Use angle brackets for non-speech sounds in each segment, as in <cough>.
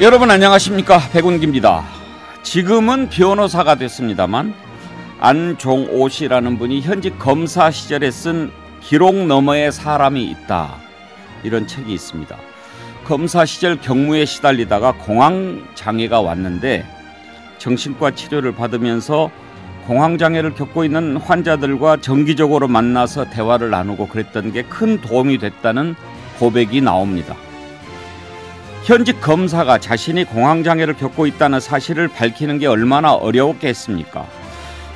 여러분 안녕하십니까 백운기입니다. 지금은 변호사가 됐습니다만 안종오 씨라는 분이 현직 검사 시절에 쓴 기록 너머의 사람이 있다 이런 책이 있습니다. 검사 시절 경무에 시달리다가 공황 장애가 왔는데 정신과 치료를 받으면서 공황 장애를 겪고 있는 환자들과 정기적으로 만나서 대화를 나누고 그랬던 게 큰 도움이 됐다는 고백이 나옵니다. 현직 검사가 자신이 공황장애를 겪고 있다는 사실을 밝히는 게 얼마나 어려웠겠습니까?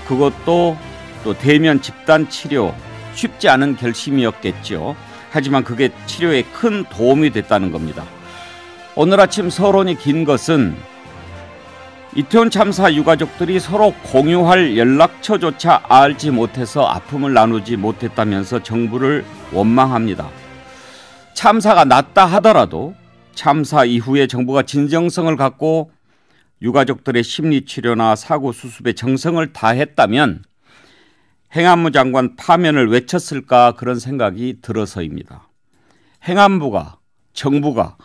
그것도 또 대면 집단 치료 쉽지 않은 결심이었겠지요. 하지만 그게 치료에 큰 도움이 됐다는 겁니다. 오늘 아침 서론이 긴 것은 이태원 참사 유가족들이 서로 공유할 연락처조차 알지 못해서 아픔을 나누지 못했다면서 정부를 원망합니다. 참사가 났다 하더라도 참사 이후에 정부가 진정성을 갖고 유가족들의 심리치료나 사고 수습에 정성을 다했다면 행안부 장관 파면을 외쳤을까 그런 생각이 들어서입니다. 행안부가 정부가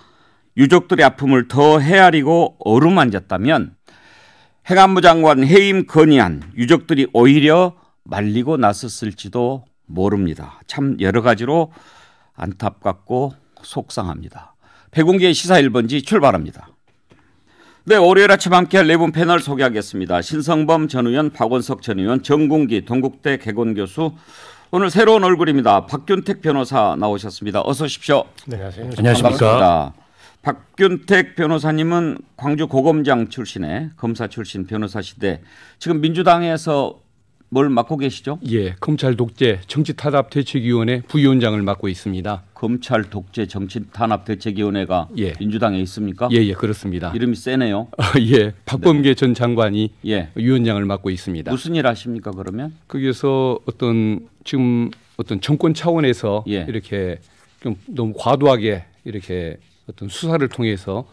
유족들의 아픔을 더 헤아리고 어루만졌다면 행안부 장관 해임 건의안 유족들이 오히려 말리고 나섰을지도 모릅니다. 참 여러 가지로 안타깝고 속상합니다. 백운기의 시사 1번지 출발합니다. 네, 월요일 아침 함께할 네 분 패널 소개하겠습니다. 신성범 전 의원, 박원석 전 의원, 정공기 동국대 개건 교수, 오늘 새로운 얼굴입니다. 박균택 변호사 나오셨습니다. 어서 오십시오. 네, 안녕하십니까. 반갑습니다. 박균택 변호사님은 광주 고검장 출신의 검사 출신 변호사시대 지금 민주당에서 뭘 맡고 계시죠? 예, 검찰 독재 정치 탄압 대책위원회 부위원장을 맡고 있습니다. 검찰 독재 정치 탄압 대책위원회가 예. 민주당에 있습니까? 예, 예, 그렇습니다. 이름이 세네요. 아, <laughs> 예, 박범계 네. 전 장관이 예. 위원장을 맡고 있습니다. 무슨 일 하십니까 그러면? 거기에서 어떤 지금 어떤 정권 차원에서 예. 이렇게 좀 너무 과도하게 이렇게 어떤 수사를 통해서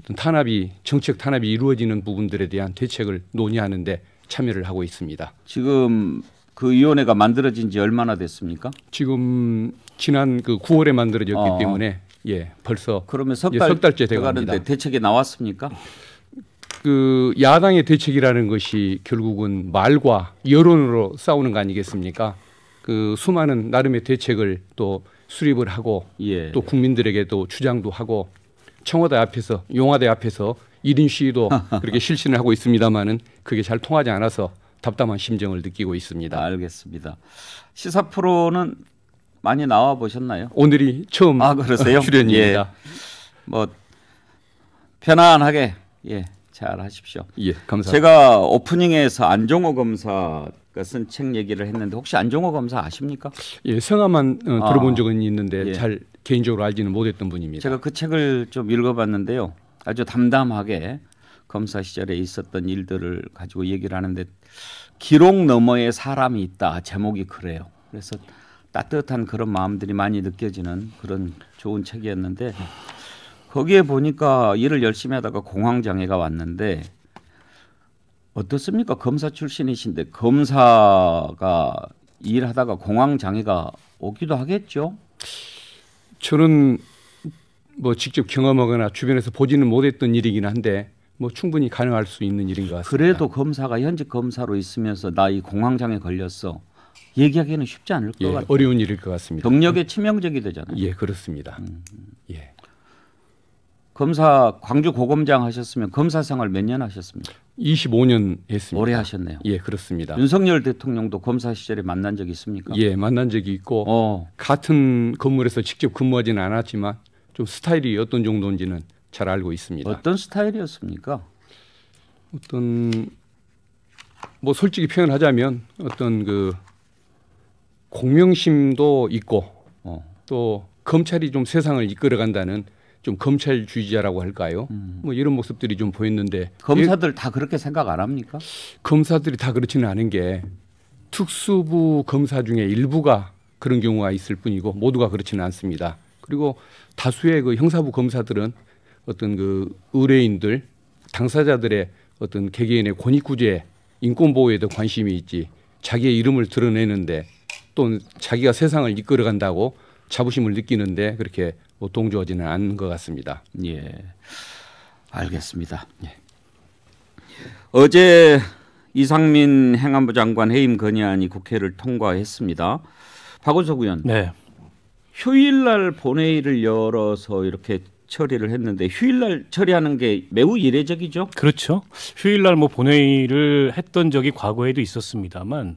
어떤 탄압이 정책 탄압이 이루어지는 부분들에 대한 대책을 논의하는데 참여를 하고 있습니다. 지금 그 위원회가 만들어진 지 얼마나 됐습니까? 지금 지난 그 9월에 만들어졌기 어. 때문에 예 벌써 그러면 석, 달, 석 달째 돼가는데 대책이 나왔습니까? 그 야당의 대책이라는 것이 결국은 말과 여론으로 싸우는 거 아니겠습니까? 그 수많은 나름의 대책을 또 수립을 하고 예. 또 국민들에게도 주장도 하고 청와대 앞에서 용화대 앞에서 1인 시위도 <laughs> 그렇게 실신을 하고 있습니다만은 그게 잘 통하지 않아서 답답한 심정을 느끼고 있습니다. 알겠습니다. 시사 프로는 많이 나와 보셨나요? 오늘이 처음 아, 그러세요? <laughs> 출연입니다. 예. 뭐 편안하게 예, 잘 하십시오. 예, 감사합니다. 제가 오프닝에서 안종호 검사 쓴책 얘기를 했는데 혹시 안종호 검사 아십니까? 예, 성함만 어, 들어본 아, 적은 있는데 예. 잘 개인적으로 알지는 못했던 분입니다. 제가 그 책을 좀 읽어봤는데요. 아주 담담하게 검사 시절에 있었던 일들을 가지고 얘기를 하는데 기록 너머에 사람이 있다 제목이 그래요. 그래서 따뜻한 그런 마음들이 많이 느껴지는 그런 좋은 책이었는데 거기에 보니까 일을 열심히 하다가 공황 장애가 왔는데 어떻습니까? 검사 출신이신데 검사가 일하다가 공황 장애가 오기도 하겠죠? 저는 뭐 직접 경험하거나 주변에서 보지는 못했던 일이긴 한데 뭐 충분히 가능할 수 있는 일인 것 같습니다. 그래도 검사가 현직 검사로 있으면서 나이 공황장애 걸렸어. 얘기하기는 쉽지 않을 것 예, 같아요. 어려운 일일 것 같습니다. 경력에 치명적이 되잖아요. 예, 그렇습니다. 음. 예. 검사 광주 고검장 하셨으면 검사 생활 몇 년 하셨습니까? 25년 했습니다. 오래 하셨네요. 예, 그렇습니다. 윤석열 대통령도 검사 시절에 만난 적이 있습니까? 예, 만난 적이 있고 어. 같은 건물에서 직접 근무하지는 않았지만 좀 스타일이 어떤 정도인지는 잘 알고 있습니다. 어떤 스타일이었습니까? 어떤 뭐 솔직히 표현하자면 어떤 그 공명심도 있고 어. 또 검찰이 좀 세상을 이끌어간다는 좀 검찰 주의자라고 할까요? 음. 뭐 이런 모습들이 좀 보였는데 검사들 예, 다 그렇게 생각 안 합니까? 검사들이 다 그렇지는 않은 게 특수부 검사 중에 일부가 그런 경우가 있을 뿐이고 모두가 그렇지는 않습니다. 그리고 다수의 그 형사부 검사들은 어떤 그 의뢰인들 당사자들의 어떤 개개인의 권익구제 인권보호에 도 관심이 있지 자기의 이름을 드러내는데 또 자기가 세상을 이끌어간다고 자부심을 느끼는데 그렇게 뭐 동조하지는 않는 것 같습니다. 예, 알겠습니다. 예. 어제 이상민 행안부 장관 해임 건의안이 국회를 통과했습니다. 박원석 의원. 네. 휴일날 본회의를 열어서 이렇게 처리를 했는데 휴일날 처리하는 게 매우 이례적이죠. 그렇죠. 휴일날 뭐 본회의를 했던 적이 과거에도 있었습니다만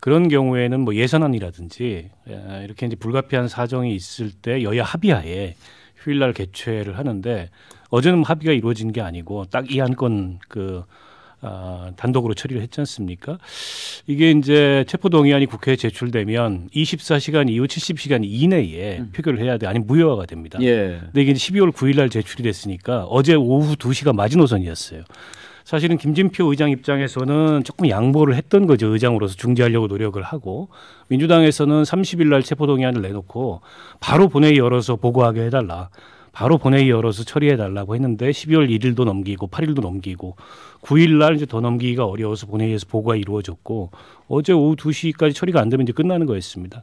그런 경우에는 뭐 예산안이라든지 예, 이렇게 이제 불가피한 사정이 있을 때 여야 합의하에 휴일날 개최를 하는데 어제는 뭐 합의가 이루어진 게 아니고 딱이안건그 아, 단독으로 처리를 했지 않습니까? 이게 이제 체포동의안이 국회에 제출되면 24시간 이후 70시간 이내에 음. 표결을 해야 돼. 아니면 무효화가 됩니다. 예. 근데 이게 12월 9일 날 제출이 됐으니까 어제 오후 2시가 마지노선이었어요. 사실은 김진표 의장 입장에서는 조금 양보를 했던 거죠. 의장으로서 중재하려고 노력을 하고 민주당에서는 30일 날 체포동의안을 내놓고 바로 본회의 열어서 보고하게 해달라. 바로 본회의 열어서 처리해 달라고 했는데 12월 1일도 넘기고 8일도 넘기고 9일 날 이제 더 넘기기가 어려워서 본회의에서 보고가 이루어졌고 어제 오후 2시까지 처리가 안 되면 이제 끝나는 거였습니다.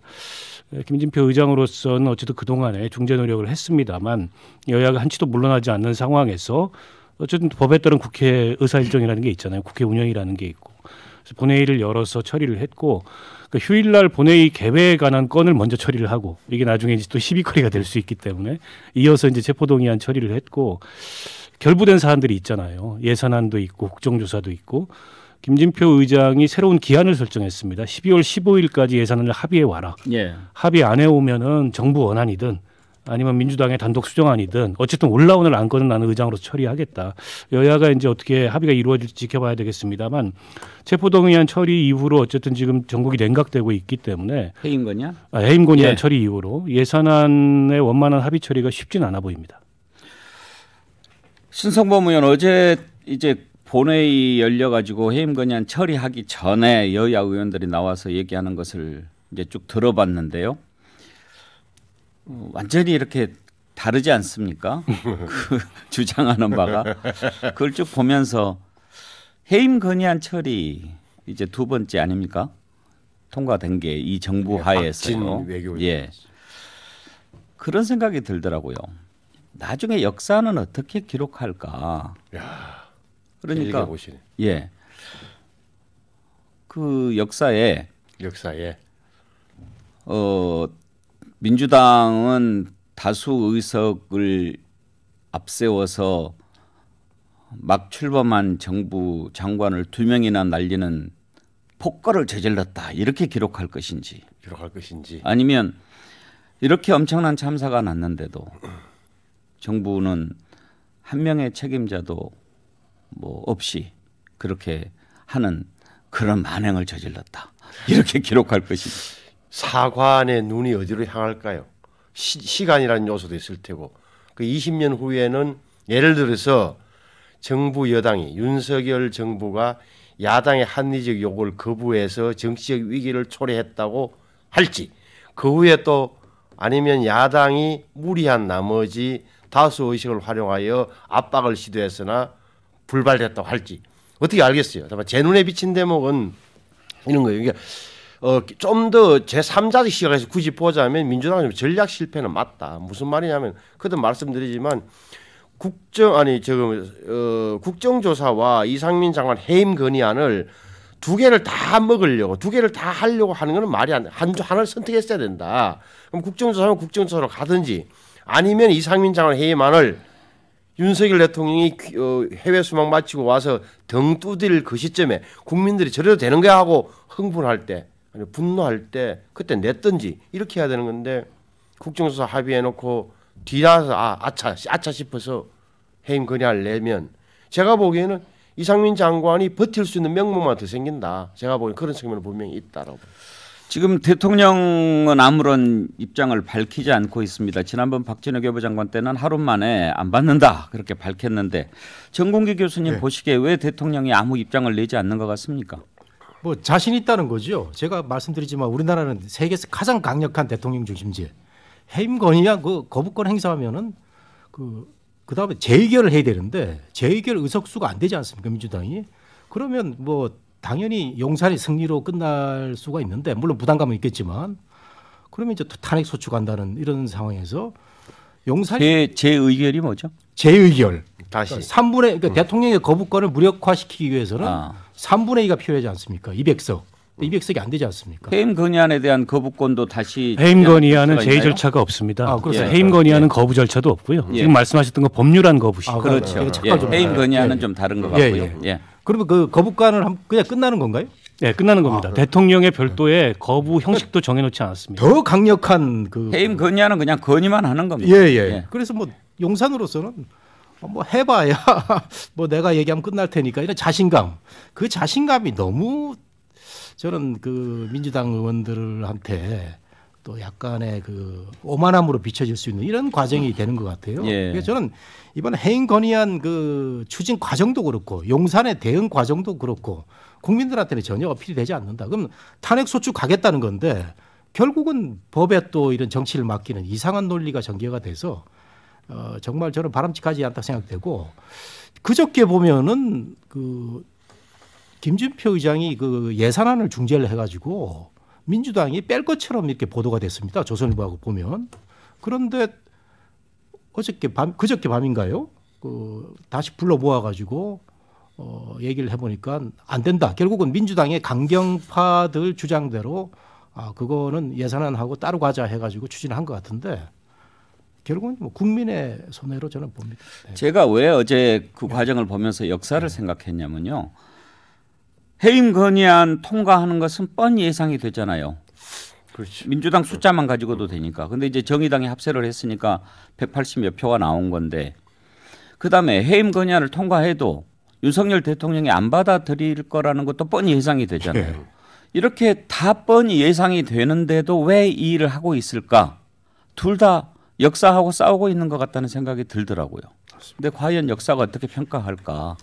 예, 김진표 의장으로서는 어쨌든 그동안에 중재 노력을 했습니다만 여야가 한치도 물러나지 않는 상황에서 어쨌든 법에 따른 국회 의사일정이라는 게 있잖아요. 국회 운영이라는 게 있고 그래서 본회의를 열어서 처리를 했고 그 휴일날 본회의 개회에 관한 건을 먼저 처리를 하고 이게 나중에 이제 또 시비거리가 될 수 있기 때문에 이어서 이제 체포동의안 처리를 했고 결부된 사안들이 있잖아요. 예산안도 있고 국정조사도 있고 김진표 의장이 새로운 기한을 설정했습니다. 12월 15일까지 예산을 합의해 와라. 예. 합의 안해 오면은 정부 원안이든 아니면 민주당의 단독 수정안이든 어쨌든 올라오는 안건은 나는 의장으로 처리하겠다. 여야가 이제 어떻게 합의가 이루어질지 지켜봐야 되겠습니다만 체포동의안 처리 이후로 어쨌든 지금 전국이 냉각되고 있기 때문에 해임건이야? 아, 해임건이안 예. 처리 이후로 예산안의 원만한 합의 처리가 쉽진 않아 보입니다. 신성범 의원 어제 이제 본회의 열려 가지고 해임건의안 처리하기 전에 여야 의원들이 나와서 얘기하는 것을 이제 쭉 들어봤는데요. 완전히 이렇게 다르지 않습니까? <laughs> 그 주장하는 바가 그걸 쭉 보면서 해임 건의안 처리 이제 두 번째 아닙니까? 통과된 게 이 정부 하에서 예. 예. 그런 생각이 들더라고요. 나중에 역사는 어떻게 기록할까? 야, 그러니까 예. 그 역사에 역사에 어 민주당은 다수 의석을 앞세워서 막 출범한 정부 장관을 두 명이나 날리는 폭거를 저질렀다 이렇게 기록할 것인지 기록할 것인지 아니면 이렇게 엄청난 참사가 났는데도 정부는 한 명의 책임자도 뭐 없이 그렇게 하는 그런 만행을 저질렀다 이렇게 기록할 것인지 사관의 눈이 어디로 향할까요? 시, 간이라는 요소도 있을 테고 그 20년 후에는 예를 들어서 정부 여당이 윤석열 정부가 야당의 합리적 요구를 거부해서 정치적 위기를 초래했다고 할지 그 후에 또 아니면 야당이 무리한 나머지 다수 의식을 활용하여 압박을 시도했으나 불발됐다고 할지 어떻게 알겠어요. 다만 제 눈에 비친 대목은 이런 거예요. 그러니까 어, 좀 더 제3자 식 시각에서 굳이 보자면 민주당의 전략 실패는 맞다. 무슨 말이냐면 그때 말씀드리지만 국정 아니 지금 어, 국정조사와 이상민 장관 해임 건의안을 두 개를 다 먹으려고 두 개를 다 하려고 하는 건 말이 안 돼. 한, 하나를 선택했어야 된다. 그럼 국정조사는 국정조사로 가든지 아니면 이상민 장관 해임안을 윤석열 대통령이 어, 해외 수망 마치고 와서 등뚜드릴그 시점에 국민들이 저래도 되는 거야 하고 흥분할 때 아니 분노할 때 그때 냈든지 이렇게 해야 되는 건데 국정조사 합의해놓고 뒤나서 아 아차 아차 싶어서 해임 건의안을 내면 제가 보기에는 이상민 장관이 버틸 수 있는 명목만 더 생긴다. 제가 보기엔 그런 측면은 분명히 있다라고. 지금 대통령은 아무런 입장을 밝히지 않고 있습니다. 지난번 박진영 교부 장관 때는 하루 만에 안 받는다 그렇게 밝혔는데 정공기 교수님 네. 보시기에 왜 대통령이 아무 입장을 내지 않는 것 같습니까? 뭐 자신 있다는 거죠. 제가 말씀드리지만 우리나라는 세계에서 가장 강력한 대통령 중심제. 해임 건의야 그 거부권 행사하면은 그 그다음에 재의결을 해야 되는데 재의결 의석수가 안 되지 않습니까 민주당이? 그러면 뭐 당연히 용산이 승리로 끝날 수가 있는데 물론 부담감은 있겠지만 그러면 이제 탄핵 소추 간다는 이런 상황에서 용산이 제, 제 의결이 뭐죠? 재의결 다시 그러니까 3분의 그러니까 음. 대통령의 거부권을 무력화시키기 위해서는 아. 3분의 2가 필요하지 않습니까? 200석. 200석이 안 되지 않습니까? 해임 건의안에 대한 거부권도 다시 해임 건의안은 제의 절차가 없습니다. 아, 그렇습니까? 해임 건의안은 예. 거부 절차도 없고요. 예. 지금 말씀하셨던 거 법률안 거부시 아, 그렇죠. 예. 해임 건의안은 예, 예. 좀 다른 것 같고요. 예. 예. 그러면 그 거부권을 그냥 끝나는 건가요? 네, 끝나는 겁니다. 아, 대통령의 별도의 거부 형식도 정해놓지 않았습니다. 더 강력한 그 해임 건의안은 그냥 건의만 하는 겁니다. 예, 예. 그래서 뭐 용산으로서는 어, 뭐 해봐야 <laughs> 뭐 내가 얘기하면 끝날 테니까 이런 자신감 그 자신감이 너무 저는 그 민주당 의원들한테 또 약간의 그 오만함으로 비춰질 수 있는 이런 과정이 되는 것 같아요. 예. 그래서 저는 이번 해인 건의안 그 추진 과정도 그렇고 용산의 대응 과정도 그렇고 국민들한테는 전혀 어필이 되지 않는다. 그럼 탄핵 소추 가겠다는 건데 결국은 법에 또 이런 정치를 맡기는 이상한 논리가 전개가 돼서 어, 정말 저는 바람직하지 않다 고 생각되고 그저께 보면은 그 김준표 의장이 그 예산안을 중재를 해가지고 민주당이 뺄 것처럼 이렇게 보도가 됐습니다. 조선일보하고 보면 그런데 어저께 밤 그저께 밤인가요? 그 다시 불러 모아가지고 어, 얘기를 해보니까 안 된다. 결국은 민주당의 강경파들 주장대로 아 그거는 예산안하고 따로 가자 해가지고 추진한 것 같은데 결국은 뭐 국민의 손해로 저는 봅니다. 네. 제가 왜 어제 그 과정을 보면서 역사를 네. 생각했냐면요. 해임 건의안 통과하는 것은 뻔히 예상이 되잖아요. 그렇지. 민주당 그렇죠. 숫자만 가지고도 되니까. 근데 이제 정의당이 합세를 했으니까 180몇 표가 나온 건데 그다음에 해임 건의안을 통과해도 윤석열 대통령이 안 받아들일 거라는 것도 뻔히 예상이 되잖아요. 예. 이렇게 다 뻔히 예상이 되는데도 왜 이 일을 하고 있을까? 둘다 역사하고 싸우고 있는 것 같다는 생각이 들더라고요. 근데 과연 역사가 어떻게 평가할까?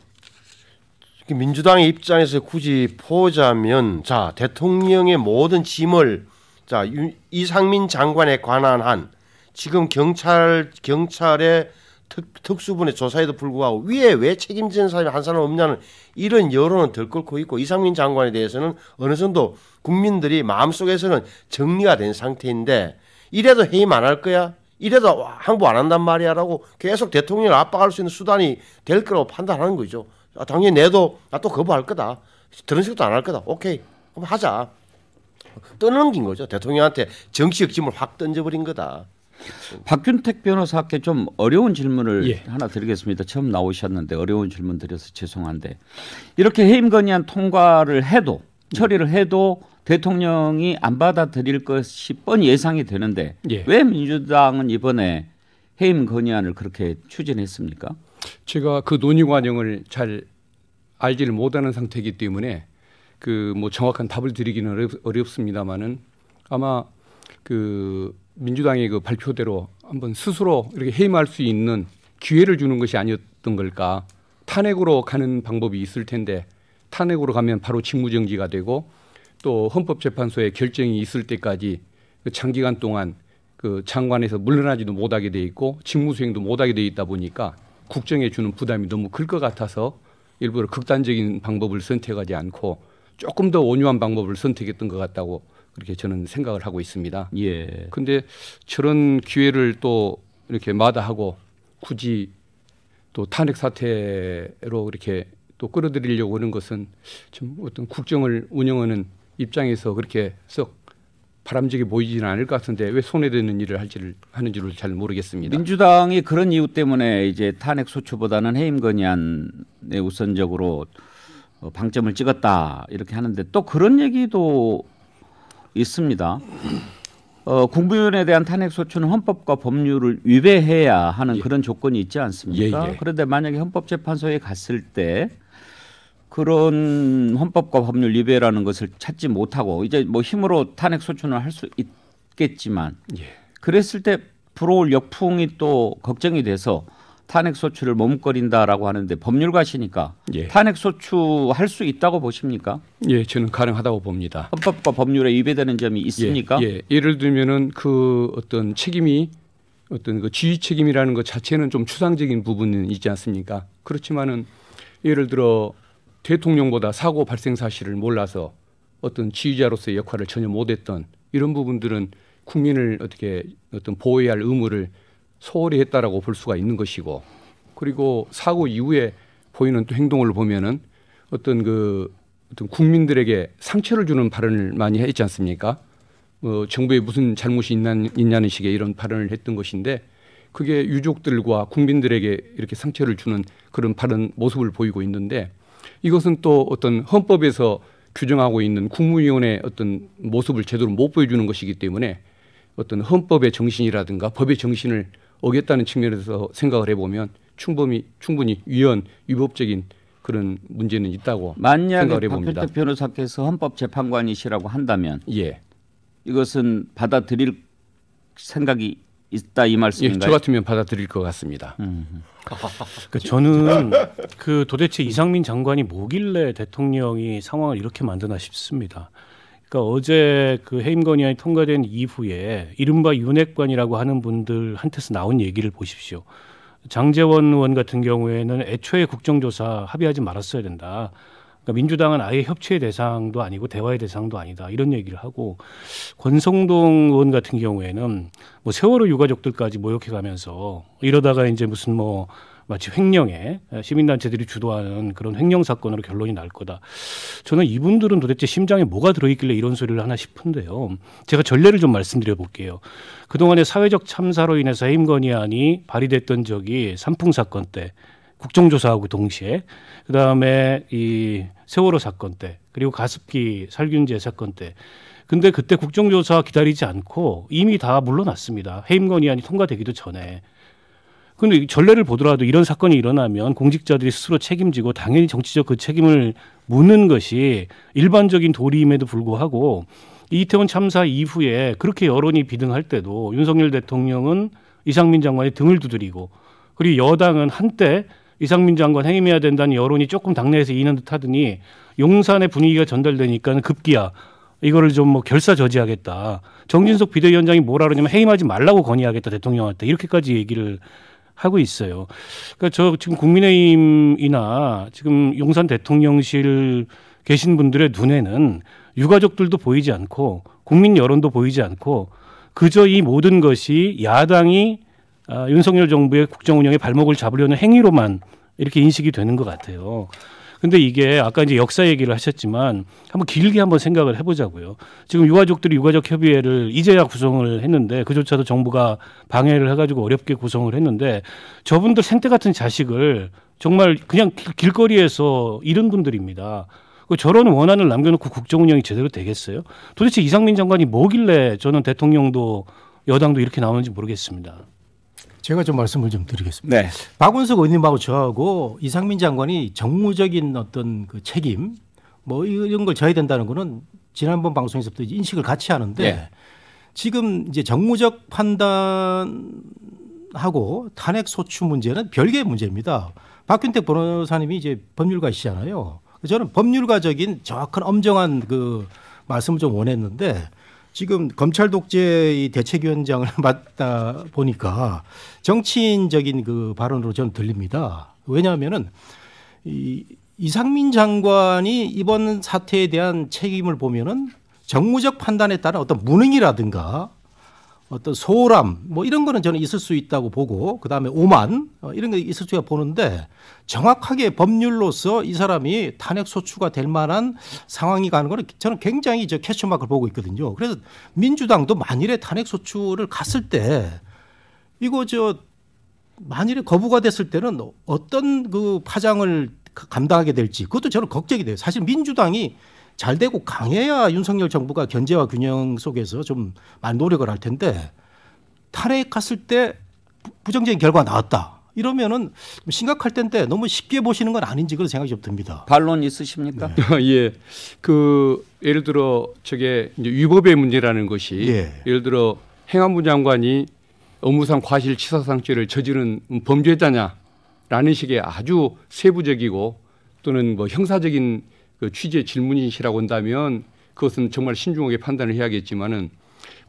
민주당의 입장에서 굳이 보자면자 대통령의 모든 짐을 자 유, 이상민 장관에 관한 한 지금 경찰 경찰의 특, 특수분의 조사에도 불구하고 위에 왜 책임지는 사람이 한 사람 없냐는 이런 여론은 덜 끓고 있고 이상민 장관에 대해서는 어느 정도 국민들이 마음속에서는 정리가 된 상태인데 이래도 해임 안 할 거야 이래서 항복 안 한단 말이야라고 계속 대통령을 압박할 수 있는 수단이 될 거라고 판단하는 거죠. 아, 당연히 내도 나 또 거부할 거다. 들은 식도 안 할 거다. 오케이. 그럼 하자. 떠넘긴 거죠. 대통령한테 정치적 짐을 확 던져버린 거다. 박균택 변호사께 좀 어려운 질문을 예. 하나 드리겠습니다. 처음 나오셨는데 어려운 질문 드려서 죄송한데 이렇게 해임 건의안 통과를 해도 처리를 해도 대통령이 안 받아들일 것이 뻔히 예상이 되는데 예. 왜 민주당은 이번에 해임 건의안을 그렇게 추진했습니까? 제가 그 논의 과정을 잘 알지를 못하는 상태이기 때문에 그 뭐 정확한 답을 드리기는 어렵, 어렵습니다만은 아마 그 민주당의 그 발표대로 한번 스스로 이렇게 해임할 수 있는 기회를 주는 것이 아니었던 걸까? 탄핵으로 가는 방법이 있을 텐데 탄핵으로 가면 바로 직무정지가 되고 또 헌법재판소의 결정이 있을 때까지 그 장기간 동안 그 장관에서 물러나지도 못하게 돼 있고 직무 수행도 못하게 돼 있다 보니까 국정에 주는 부담이 너무 클 것 같아서 일부러 극단적인 방법을 선택하지 않고 조금 더 온유한 방법을 선택했던 것 같다고 그렇게 저는 생각을 하고 있습니다. 예. 근데 저런 기회를 또 이렇게 마다하고 굳이 또 탄핵 사태로 이렇게 또 끌어들이려고 하는 것은 좀 어떤 국정을 운영하는 입장에서 그렇게 썩 바람직해 보이지는 않을 것 같은데 왜 손해되는 일을 할지를 하는지를 잘 모르겠습니다. 민주당이 그런 이유 때문에 이제 탄핵 소추보다는 해임 건의안에 우선적으로 어, 방점을 찍었다 이렇게 하는데 또 그런 얘기도 있습니다. 어, 국무위원에 대한 탄핵 소추는 헌법과 법률을 위배해야 하는 예. 그런 조건이 있지 않습니까? 예, 예. 그런데 만약에 헌법재판소에 갔을 때 그런 헌법과 법률 위배라는 것을 찾지 못하고 이제 뭐 힘으로 탄핵 소추는 할 수 있겠지만 예. 그랬을 때 불어올 역풍이 또 걱정이 돼서 탄핵 소추를 머뭇거린다라고 하는데 법률가시니까 예. 탄핵 소추 할 수 있다고 보십니까? 예, 저는 가능하다고 봅니다. 헌법과 법률에 위배되는 점이 있습니까? 예, 예. 를 들면은 그 어떤 책임이 어떤 그 지휘 책임이라는 것 자체는 좀 추상적인 부분이 있지 않습니까? 그렇지만은 예를 들어 대통령보다 사고 발생 사실을 몰라서 어떤 지휘자로서의 역할을 전혀 못했던 이런 부분들은 국민을 어떻게 어떤 보호해야 할 의무를 소홀히 했다라고 볼 수가 있는 것이고 그리고 사고 이후에 보이는 또 행동을 보면은 어떤 그 어떤 국민들에게 상처를 주는 발언을 많이 했지 않습니까? 어, 정부에 무슨 잘못이 있나, 있냐는 식의 이런 발언을 했던 것인데 그게 유족들과 국민들에게 이렇게 상처를 주는 그런 발언 모습을 보이고 있는데 이것은 또 어떤 헌법에서 규정하고 있는 국무위원의 어떤 모습을 제대로 못 보여주는 것이기 때문에 어떤 헌법의 정신이라든가 법의 정신을 어겼다는 측면에서 생각을 해보면 충분히 충분히 위헌 위법적인 그런 문제는 있다고 생각을 해봅니다. 만약에 변호사께서 헌법재판관이시라고 한다면, 예, 이것은 받아들일 생각이 있다 이 말씀인가요? 예, 저 같으면 받아들일 것 같습니다. 음. 그 저는 그 도대체 이상민 장관이 뭐길래 대통령이 상황을 이렇게 만드나 싶습니다. 그러니까 어제 그 해임 건의안이 통과된 이후에 이른바 윤핵관이라고 하는 분들한테서 나온 얘기를 보십시오. 장재원 의원 같은 경우에는 애초에 국정조사 합의하지 말았어야 된다. 그러니까 민주당은 아예 협치의 대상도 아니고 대화의 대상도 아니다 이런 얘기를 하고 권성동 의원 같은 경우에는 뭐 세월호 유가족들까지 모욕해가면서 이러다가 이제 무슨 뭐 마치 횡령에 시민단체들이 주도하는 그런 횡령 사건으로 결론이 날 거다. 저는 이분들은 도대체 심장에 뭐가 들어있길래 이런 소리를 하나 싶은데요. 제가 전례를 좀 말씀드려 볼게요. 그동안의 사회적 참사로 인해서 임건의안이 발의됐던 적이 삼풍 사건 때 국정조사하고 동시에 그 다음에 이 세월호 사건 때 그리고 가습기 살균제 사건 때 근데 그때 국정조사 기다리지 않고 이미 다 물러났습니다. 해임건의안이 통과되기도 전에. 근데 전례를 보더라도 이런 사건이 일어나면 공직자들이 스스로 책임지고 당연히 정치적 그 책임을 묻는 것이 일반적인 도리임에도 불구하고 이태원 참사 이후에 그렇게 여론이 비등할 때도 윤석열 대통령은 이상민 장관의 등을 두드리고 그리고 여당은 한때 이상민 장관 해임해야 된다는 여론이 조금 당내에서 이는 듯 하더니 용산의 분위기가 전달되니까 급기야 이거를 좀 뭐 결사저지하겠다. 정진석 비대위원장이 뭐라 그러냐면 해임하지 말라고 건의하겠다 대통령한테 이렇게까지 얘기를 하고 있어요. 그러니까 저 지금 국민의힘이나 지금 용산 대통령실 계신 분들의 눈에는 유가족들도 보이지 않고 국민 여론도 보이지 않고 그저 이 모든 것이 야당이 아, 윤석열 정부의 국정 운영에 발목을 잡으려는 행위로만 이렇게 인식이 되는 것 같아요. 근데 이게 아까 이제 역사 얘기를 하셨지만 한번 길게 한번 생각을 해보자고요. 지금 유가족들이 유가족 협의회를 이제야 구성을 했는데 그조차도 정부가 방해를 해가지고 어렵게 구성을 했는데 저분들 생태 같은 자식을 정말 그냥 길거리에서 잃은 분들입니다. 그 저런 원한을 남겨놓고 국정 운영이 제대로 되겠어요? 도대체 이상민 장관이 뭐길래 저는 대통령도 여당도 이렇게 나오는지 모르겠습니다. 제가 좀 말씀을 좀 드리겠습니다. 네. 박원석 의원님하고 저하고 이상민 장관이 정무적인 어떤 그 책임 뭐 이런 걸 져야 된다는 거는 지난번 방송에서부터 인식을 같이 하는데 네. 지금 이제 정무적 판단하고 탄핵 소추 문제는 별개의 문제입니다. 박균택 변호사님이 이제 법률가시잖아요. 저는 법률가적인 정확한 엄정한 그 말씀을 좀 원했는데 지금 검찰 독재의 대책위원장을 <laughs> 맡다 보니까 정치인적인 그 발언으로 좀 들립니다. 왜냐하면은 이 이상민 장관이 이번 사태에 대한 책임을 보면은 정무적 판단에 따른 어떤 무능이라든가 어떤 소홀함 뭐 이런 거는 저는 있을 수 있다고 보고 그다음에 오만 어, 이런 게 있을 수가 보는데 정확하게 법률로서 이 사람이 탄핵 소추가 될 만한 상황이 가는 거는 저는 굉장히 저 캐치마크를 보고 있거든요. 그래서 민주당도 만일에 탄핵 소추를 갔을 때 이거 저 만일에 거부가 됐을 때는 어떤 그 파장을 감당하게 될지 그것도 저는 걱정이 돼요. 사실 민주당이 잘 되고 강해야 윤석열 정부가 견제와 균형 속에서 좀 많이 노력을 할 텐데 탈핵갔을때 부정적인 결과 가 나왔다. 이러면은 심각할 텐데 너무 쉽게 보시는 건 아닌지 그런 생각이 좀 듭니다. 반론 있으십니까? 네. <laughs> 예. 그 예를 들어 저게 위법의 문제라는 것이 예. 예를 들어 행안부 장관이 업무상 과실치사상죄를 저지른 범죄자냐라는 식의 아주 세부적이고 또는 뭐 형사적인 그 취재 질문이시라고 한다면 그것은 정말 신중하게 판단을 해야겠지만은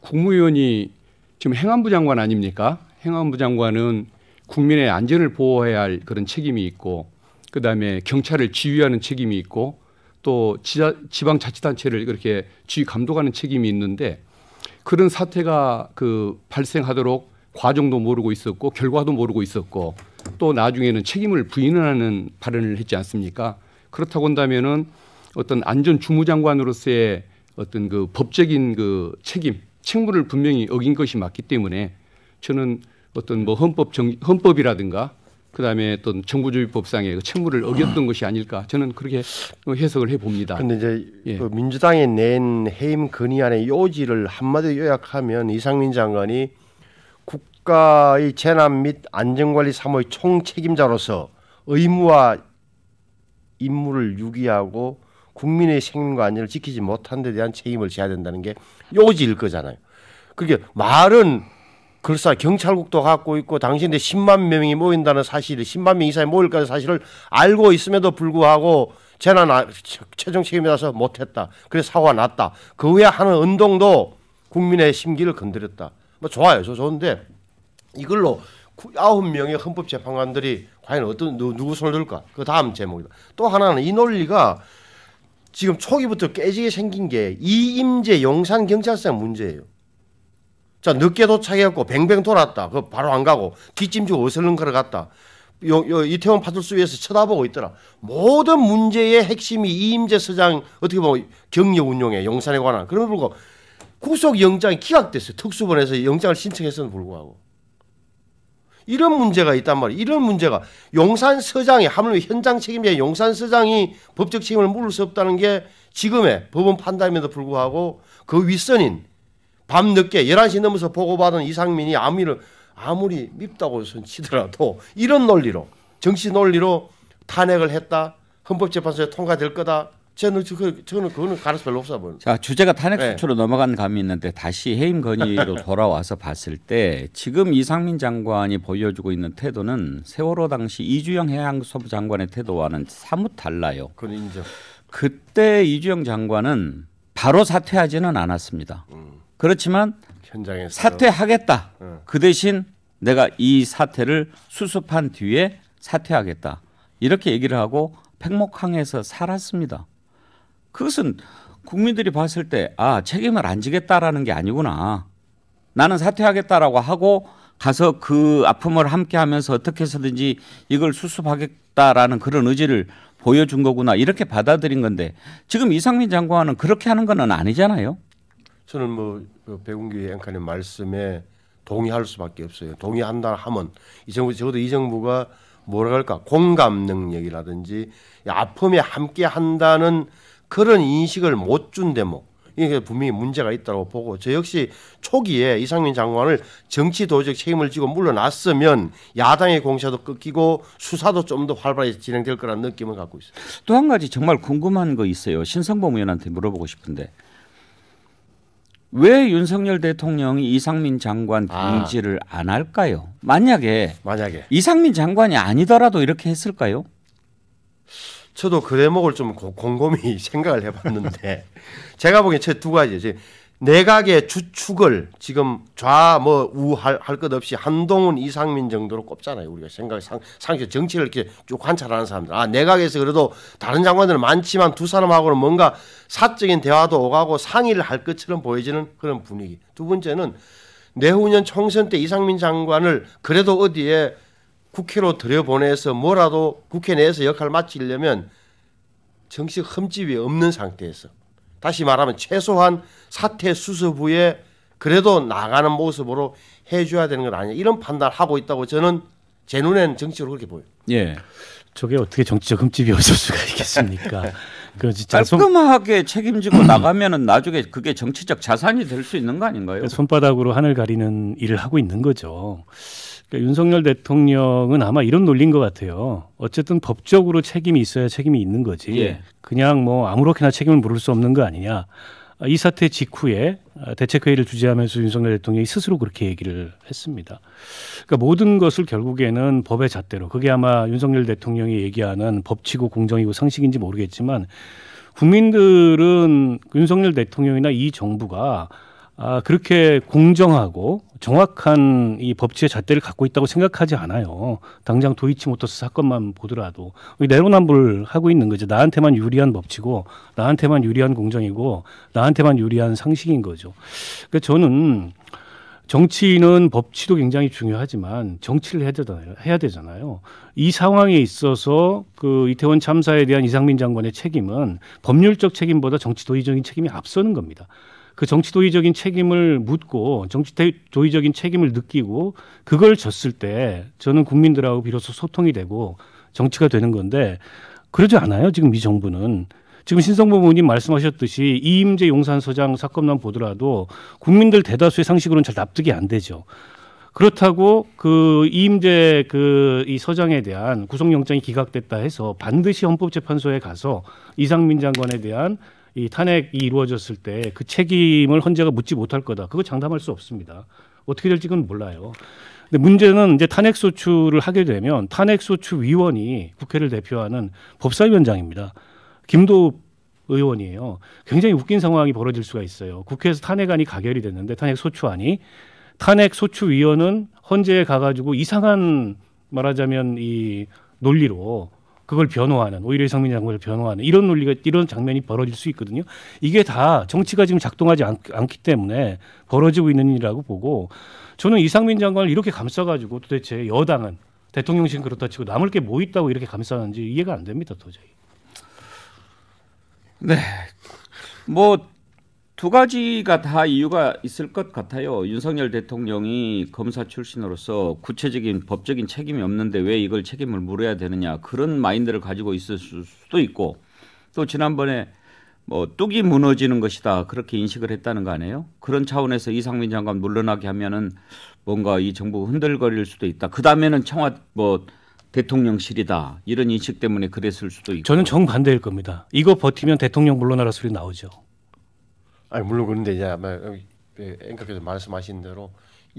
국무위원이 지금 행안부 장관 아닙니까? 행안부 장관은 국민의 안전을 보호해야 할 그런 책임이 있고 그다음에 경찰을 지휘하는 책임이 있고 또 지자, 지방자치단체를 그렇게 지휘 감독하는 책임이 있는데 그런 사태가 그 발생하도록 과정도 모르고 있었고 결과도 모르고 있었고 또 나중에는 책임을 부인하는 발언을 했지 않습니까? 그렇다고 한다면은 어떤 안전 주무장관으로서의 어떤 그 법적인 그 책임 책무를 분명히 어긴 것이 맞기 때문에 저는 어떤 뭐 헌법 정, 헌법이라든가 그다음에 어떤 정부주의법상의 그 책무를 어겼던 것이 아닐까 저는 그렇게 해석을 해봅니다. 근데 이제 예. 그 민주당이 낸 해임 건의안의 요지를 한마디 요약하면 이상민 장관이 국가의 재난 및 안전관리 사무의 총책임자로서 의무와 임무를 유기하고 국민의 생명과 안전을 지키지 못한 데 대한 책임을 져야 된다는 게 요지일 거잖아요. 그게 말은 글쎄 경찰국도 갖고 있고 당신들 10만 명이 모인다는 사실이 10만 명 이상이 모일 거라는 사실을 알고 있음에도 불구하고 재난 아, 최종 책임이라서 못했다. 그래서 사고가 났다. 그 외에 하는 운동도 국민의 심기를 건드렸다. 뭐 좋아요. 저 좋은데 이걸로 아 명의 헌법재판관들이 과연 어떤 누, 누구 손을 들까? 그 다음 제목이다. 또 하나는 이 논리가 지금 초기부터 깨지게 생긴 게이임재 용산 경찰서의 문제예요. 자 늦게 도착해갖고 뱅뱅 돌았다. 그 바로 안 가고 뒷짐지고 어슬렁거려 갔다. 요, 요 이태원 파출소 위에서 쳐다보고 있더라. 모든 문제의 핵심이 이임재 서장 어떻게 보면 경력 운용에 용산에 관한 그런 불구하고 구속영장이 기각됐어요. 특수본에서 영장을 신청했음에도 불구하고. 이런 문제가 있단 말이에요. 이런 문제가 용산 서장이 하물며 현장 책임자 용산 서장이 법적 책임을 물을 수 없다는 게 지금의 법원 판단임에도 불구하고 그 윗선인 밤늦게 11시 넘어서 보고받은 이상민이 아무리를 아무리 밉다고 손 치더라도 이런 논리로 정치 논리로 탄핵을 했다. 헌법재판소에 통과될 거다. 저는 그 저는 그거는 가능성 별로 없어 보는. 자 주제가 탄핵 수출로 네. 넘어간 감이 있는데 다시 해임 건의로 <laughs> 돌아와서 봤을 때 지금 이상민 장관이 보여주고 있는 태도는 세월호 당시 이주영 해양수산부 장관의 태도와는 사뭇 달라요. 그건 인정. 그때 이주영 장관은 바로 사퇴하지는 않았습니다. 음. 그렇지만 현장에서 사퇴하겠다. 음. 그 대신 내가 이 사태를 수습한 뒤에 사퇴하겠다. 이렇게 얘기를 하고 팽목항에서 살았습니다. 그것은 국민들이 봤을 때 아, 책임을 안 지겠다라는 게 아니구나. 나는 사퇴하겠다라고 하고 가서 그 아픔을 함께 하면서 어떻게 해서든지 이걸 수습하겠다라는 그런 의지를 보여준 거구나. 이렇게 받아들인 건데 지금 이상민 장관은 그렇게 하는 건 아니잖아요. 저는 뭐 배공기 그 앵커님 말씀에 동의할 수밖에 없어요. 동의한다 하면 이 정부 적어도 이 정부가 뭐라 할까 공감 능력이라든지 아픔에 함께 한다는 그런 인식을 못준 대목 이게 분명히 문제가 있다고 보고 저 역시 초기에 이상민 장관을 정치 도적 책임을 지고 물러났으면 야당의 공세도 끊기고 수사도 좀 더 활발히 진행될 거란 느낌을 갖고 있어요. 또 한 가지 정말 궁금한 거 있어요. 신성범 의원한테 물어보고 싶은데 왜 윤석열 대통령이 이상민 장관 아. 공지를 아. 안 할까요? 만약에 만약에 이상민 장관이 아니더라도 이렇게 했을까요? 저도 그 대목을 좀 곰곰이 <laughs> 생각을 해봤는데 제가 보기엔 제두 가지 지금 내각의 네 주축을 지금 좌 뭐 우할 것 없이 한동훈 이상민 정도로 꼽잖아요 우리가 생각 상 상식 정치를 이렇게 쭉 관찰하는 사람들 아 내각에서 네 그래도 다른 장관들은 많지만 두 사람하고는 뭔가 사적인 대화도 오가고 상의를 할 것처럼 보여지는 그런 분위기 두 번째는 내후년 총선 때 이상민 장관을 그래도 어디에 국회로 들여보내서 뭐라도 국회 내에서 역할을 마치려면 정식 흠집이 없는 상태에서 다시 말하면 최소한 사태 수습부에 그래도 나가는 모습으로 해줘야 되는 건아니냐 이런 판단을 하고 있다고 저는 제 눈엔 정치적으로 그렇게 보여요. 예. 저게 어떻게 정치적 흠집이 없을 수가 있겠습니까? <laughs> 그 깔끔하게 손... 책임지고 <clears throat> 나가면은 나중에 그게 정치적 자산이 될 수 있는 거 아닌가요? 손바닥으로 하늘 가리는 일을 하고 있는 거죠. 그러니까 윤석열 대통령은 아마 이런 논리인 것 같아요. 어쨌든 법적으로 책임이 있어야 책임이 있는 거지. 예. 그냥 뭐 아무렇게나 책임을 물을 수 없는 거 아니냐. 아, 이 사태 직후에 아, 대책회의를 주재하면서 윤석열 대통령이 스스로 그렇게 얘기를 했습니다. 그러니까 모든 것을 결국에는 법의 잣대로 그게 아마 윤석열 대통령이 얘기하는 법치고 공정이고 상식인지 모르겠지만 국민들은 윤석열 대통령이나 이 정부가 아, 그렇게 공정하고 정확한 이 법치의 잣대를 갖고 있다고 생각하지 않아요. 당장 도이치모터스 사건만 보더라도 내로남불 하고 있는 거죠. 나한테만 유리한 법치고 나한테만 유리한 공정이고 나한테만 유리한 상식인 거죠. 그러니까 저는 정치인은 법치도 굉장히 중요하지만 정치를 해야 되잖아요. 해야 되잖아요. 이 상황에 있어서 그 이태원 참사에 대한 이상민 장관의 책임은 법률적 책임보다 정치 도의적인 책임이 앞서는 겁니다. 그 정치도의적인 책임을 묻고 정치도의적인 책임을 느끼고 그걸 졌을 때 저는 국민들하고 비로소 소통이 되고 정치가 되는 건데 그러지 않아요. 지금 이 정부는. 지금 신성보 의원님 말씀하셨듯이 이임재 용산서장 사건만 보더라도 국민들 대다수의 상식으로는 잘 납득이 안 되죠. 그렇다고 그 이임재 그 이 서장에 대한 구속영장이 기각됐다 해서 반드시 헌법재판소에 가서 이상민 장관에 대한 이 탄핵이 이루어졌을 때 그 책임을 헌재가 묻지 못할 거다. 그거 장담할 수 없습니다. 어떻게 될지 그건 몰라요. 근데 문제는 이제 탄핵 소추를 하게 되면 탄핵 소추 위원이 국회를 대표하는 법사위원장입니다. 김도 의원이에요. 굉장히 웃긴 상황이 벌어질 수가 있어요. 국회에서 탄핵안이 가결이 됐는데 탄핵 소추안이 탄핵 소추 위원은 헌재에 가가지고 이상한 말하자면 이 논리로 그걸 변호하는 오히려 이상민 장관을 변호하는 이런 논리가 이런 장면이 벌어질 수 있거든요. 이게 다 정치가 지금 작동하지 않, 않기 때문에 벌어지고 있는 일이라고 보고 저는 이상민 장관을 이렇게 감싸가지고 도대체 여당은 대통령실 그렇다 치고 남을 게 뭐 있다고 이렇게 감싸는지 이해가 안 됩니다 도저히. 네. 뭐두 가지가 다 이유가 있을 것 같아요. 윤석열 대통령이 검사 출신으로서 구체적인 법적인 책임이 없는데 왜 이걸 책임을 물어야 되느냐 그런 마인드를 가지고 있을 수도 있고 또 지난번에 뭐 뚝이 무너지는 것이다 그렇게 인식을 했다는 거 아니에요? 그런 차원에서 이상민 장관 물러나게 하면은 뭔가 이 정부 흔들거릴 수도 있다. 그 다음에는 청와 뭐 대통령실이다 이런 인식 때문에 그랬을 수도 있고 저는 정반대일 겁니다. 이거 버티면 대통령 물러나라 소리 나오죠. 아니 물론 그런데 이제 아마 예, 앵커께서 말씀하신 대로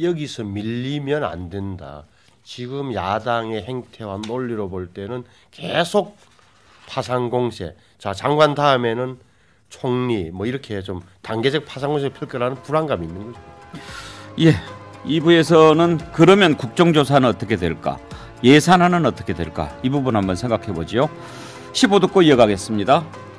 여기서 밀리면 안 된다. 지금 야당의 행태와 논리로 볼 때는 계속 파상 공세. 자 장관 다음에는 총리 뭐 이렇게 좀 단계적 파상 공세 펼 거라는 불안감이 있는 거죠. 예. 2부에서는 그러면 국정조사는 어떻게 될까? 예산안은 어떻게 될까? 이 부분 한번 생각해 보지 15듣고 이어가겠습니다.